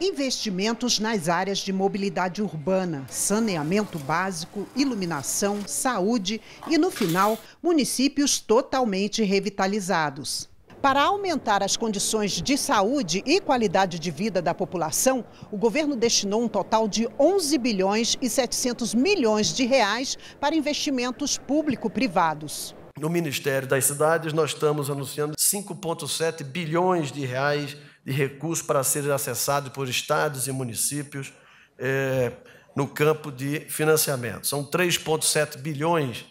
Investimentos nas áreas de mobilidade urbana, saneamento básico, iluminação, saúde e, no final, municípios totalmente revitalizados. Para aumentar as condições de saúde e qualidade de vida da população, o governo destinou um total de 11 bilhões e 700 milhões de reais para investimentos público-privados no Ministério das Cidades, nós estamos anunciando 5,7 bilhões de reais de recursos para serem acessados por estados e municípios é, no campo de financiamento. São 3,7 bilhões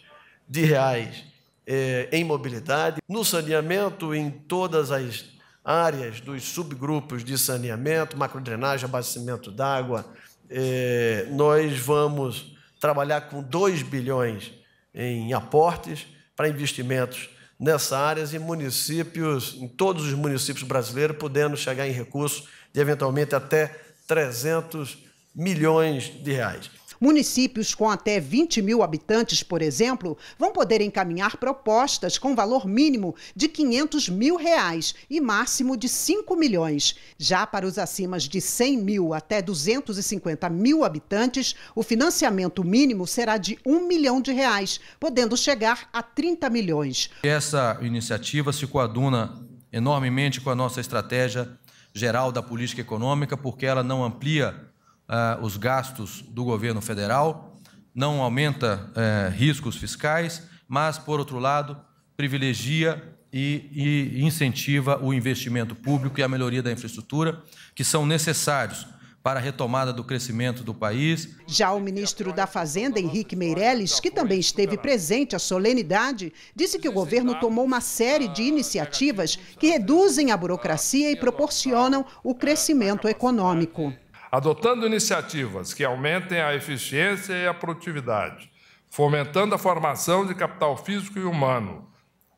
de reais é, em mobilidade, no saneamento, em todas as áreas dos subgrupos de saneamento, macrodrenagem, abastecimento d'água. É, nós vamos trabalhar com 2 bilhões em aportes para investimentos nessa área e municípios, em todos os municípios brasileiros, podendo chegar em recursos de eventualmente até 300 milhões de reais. Municípios com até 20 mil habitantes, por exemplo, vão poder encaminhar propostas com valor mínimo de 500 mil reais e máximo de 5 milhões. Já para os acima de 100 mil até 250 mil habitantes, o financiamento mínimo será de 1 milhão de reais, podendo chegar a 30 milhões. Essa iniciativa se coaduna enormemente com a nossa estratégia geral da política econômica, porque ela não amplia ah, os gastos do governo federal, não aumenta eh, riscos fiscais, mas, por outro lado, privilegia e, e incentiva o investimento público e a melhoria da infraestrutura, que são necessários para a retomada do crescimento do país. Já o ministro da Fazenda, Henrique Meirelles, que também esteve presente à solenidade, disse que o governo tomou uma série de iniciativas que reduzem a burocracia e proporcionam o crescimento econômico adotando iniciativas que aumentem a eficiência e a produtividade, fomentando a formação de capital físico e humano,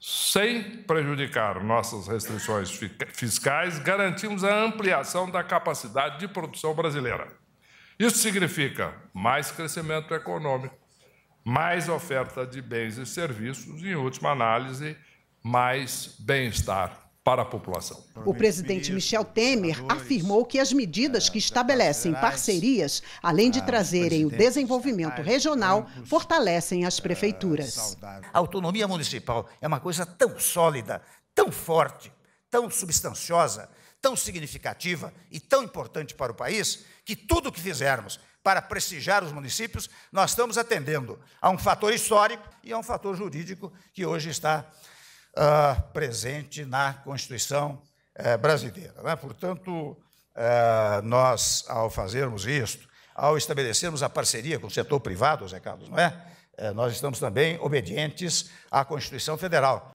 sem prejudicar nossas restrições fiscais, garantimos a ampliação da capacidade de produção brasileira. Isso significa mais crescimento econômico, mais oferta de bens e serviços e, em última análise, mais bem-estar para a população. O presidente Michel Temer afirmou que as medidas ah, que estabelecem parcerias, além de ah, trazerem o desenvolvimento regional, fortalecem as ah, prefeituras. A autonomia municipal é uma coisa tão sólida, tão forte, tão substanciosa, tão significativa e tão importante para o país, que tudo o que fizermos para prestigiar os municípios, nós estamos atendendo a um fator histórico e a um fator jurídico que hoje está ah, presente na Constituição eh, brasileira. Né? Portanto, eh, nós, ao fazermos isto, ao estabelecermos a parceria com o setor privado, Zé Carlos, não é? Eh, nós estamos também obedientes à Constituição Federal.